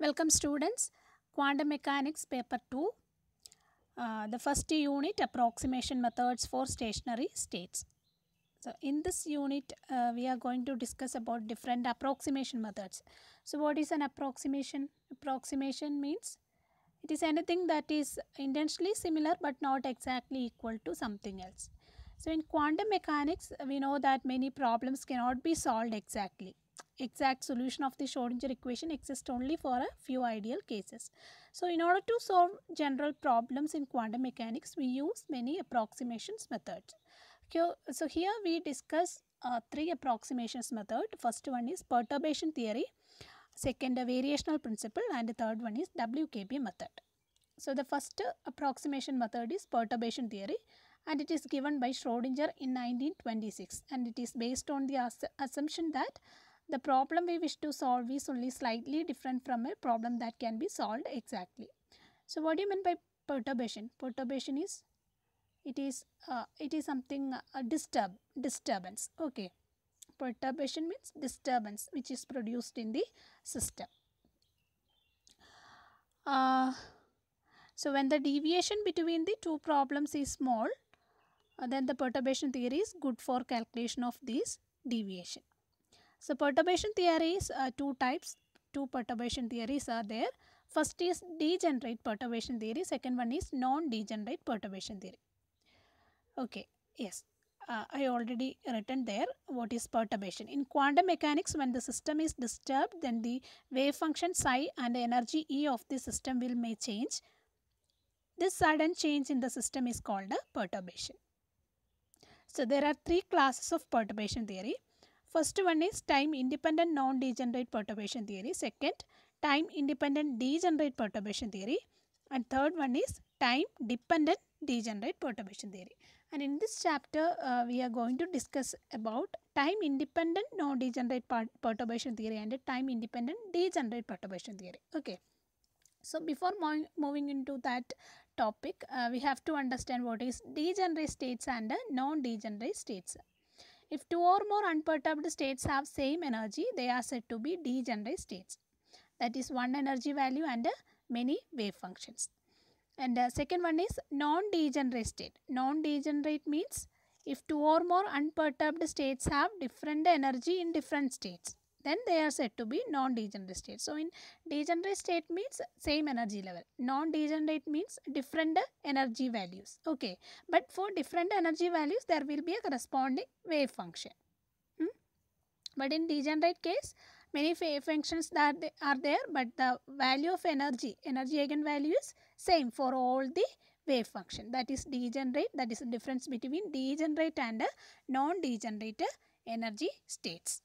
Welcome students, Quantum Mechanics paper 2, uh, the first unit approximation methods for stationary states. So in this unit uh, we are going to discuss about different approximation methods. So what is an approximation? Approximation means it is anything that is intentionally similar but not exactly equal to something else. So in quantum mechanics we know that many problems cannot be solved exactly exact solution of the Schrodinger equation exists only for a few ideal cases. So in order to solve general problems in quantum mechanics, we use many approximations methods. So here we discuss uh, three approximations method. First one is perturbation theory, second a variational principle and the third one is WKB method. So the first approximation method is perturbation theory and it is given by Schrodinger in 1926 and it is based on the assumption that the problem we wish to solve is only slightly different from a problem that can be solved exactly. So what do you mean by perturbation? Perturbation is it is uh, it is something uh, disturb disturbance. Okay, perturbation means disturbance which is produced in the system. Uh, so when the deviation between the two problems is small, uh, then the perturbation theory is good for calculation of this deviation. So perturbation theories are uh, two types, two perturbation theories are there. First is degenerate perturbation theory, second one is non-degenerate perturbation theory. Okay, yes. Uh, I already written there what is perturbation. In quantum mechanics, when the system is disturbed, then the wave function psi and energy E of the system will may change. This sudden change in the system is called a perturbation. So, there are three classes of perturbation theory. First one is time independent non-degenerate perturbation theory. Second, time independent degenerate perturbation theory. And third one is time dependent degenerate perturbation theory. And in this chapter, uh, we are going to discuss about time independent non-degenerate perturbation theory and time independent degenerate perturbation theory. Okay. So before moving into that topic, uh, we have to understand what is degenerate states and non-degenerate states. If two or more unperturbed states have same energy, they are said to be degenerate states. That is one energy value and uh, many wave functions. And the uh, second one is non-degenerate state. Non-degenerate means if two or more unperturbed states have different energy in different states then they are said to be non-degenerate state. So, in degenerate state means same energy level. Non-degenerate means different energy values. Okay. But for different energy values, there will be a corresponding wave function. Hmm? But in degenerate case, many wave functions that are there, but the value of energy, energy eigenvalue is same for all the wave function. That is degenerate. That is the difference between degenerate and non-degenerate energy states.